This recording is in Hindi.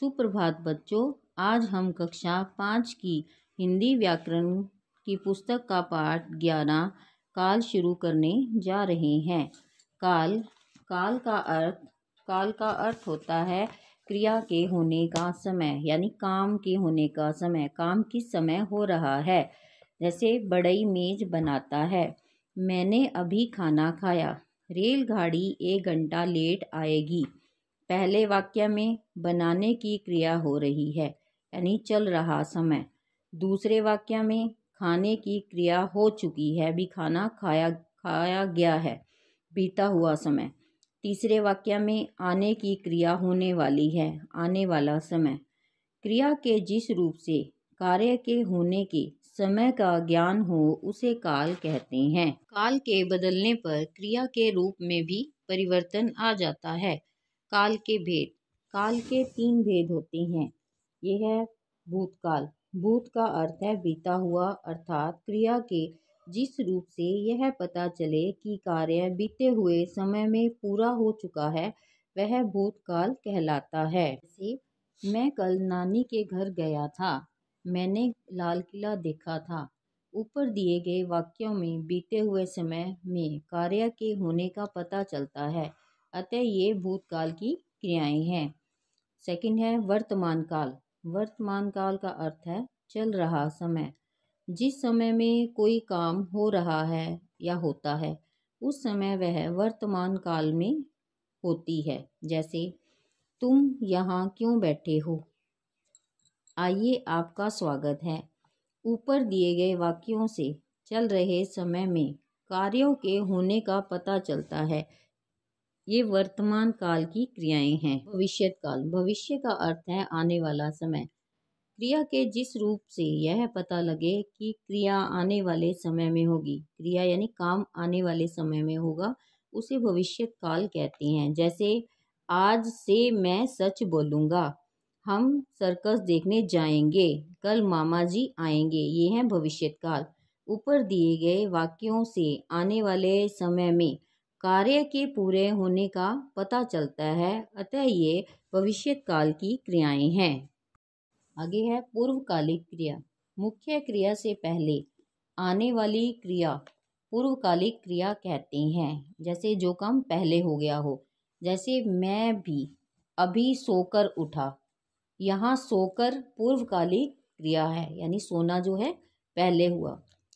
सुप्रभात बच्चों आज हम कक्षा पाँच की हिंदी व्याकरण की पुस्तक का पाठ ग्यारह काल शुरू करने जा रहे हैं काल काल का अर्थ काल का अर्थ होता है क्रिया के होने का समय यानी काम के होने का समय काम किस समय हो रहा है जैसे बड़ई मेज बनाता है मैंने अभी खाना खाया रेलगाड़ी एक घंटा लेट आएगी पहले वाक्य में बनाने की क्रिया हो रही है यानी चल रहा समय दूसरे वाक्य में खाने की क्रिया हो चुकी है भी खाना खाया खाया गया है बीता हुआ समय तीसरे वाक्य में आने की क्रिया होने वाली है आने वाला समय क्रिया के जिस रूप से कार्य के होने के समय का ज्ञान हो उसे काल कहते हैं काल के बदलने पर क्रिया के रूप में भी परिवर्तन आ जाता है काल के भेद काल के तीन भेद होते हैं ये है भूतकाल भूत का अर्थ है बीता हुआ अर्थात क्रिया के जिस रूप से यह पता चले कि कार्य बीते हुए समय में पूरा हो चुका है वह भूतकाल कहलाता है जैसे मैं कल नानी के घर गया था मैंने लाल किला देखा था ऊपर दिए गए वाक्यों में बीते हुए समय में कार्य के होने का पता चलता है अतः ये भूतकाल की क्रियाएं हैं सेकंड है वर्तमान काल वर्तमान काल का अर्थ है चल रहा समय जिस समय में कोई काम हो रहा है या होता है उस समय वह वर्तमान काल में होती है जैसे तुम यहाँ क्यों बैठे हो आइए आपका स्वागत है ऊपर दिए गए वाक्यों से चल रहे समय में कार्यों के होने का पता चलता है ये वर्तमान काल की क्रियाएं हैं भविष्य काल भविष्य का अर्थ है आने वाला समय क्रिया के जिस रूप से यह पता लगे कि क्रिया आने वाले समय में होगी क्रिया यानी काम आने वाले समय में होगा उसे भविष्य काल कहते हैं जैसे आज से मैं सच बोलूँगा हम सर्कस देखने जाएंगे कल मामा जी आएंगे ये हैं भविष्य काल ऊपर दिए गए वाक्यों से आने वाले समय में कार्य के पूरे होने का पता चलता है अतः ये भविष्यकाल की क्रियाएं हैं आगे है पूर्वकालिक क्रिया मुख्य क्रिया से पहले आने वाली क्रिया पूर्वकालिक क्रिया कहते हैं जैसे जो काम पहले हो गया हो जैसे मैं भी अभी सोकर उठा यहाँ सोकर पूर्वकालिक क्रिया है यानी सोना जो है पहले हुआ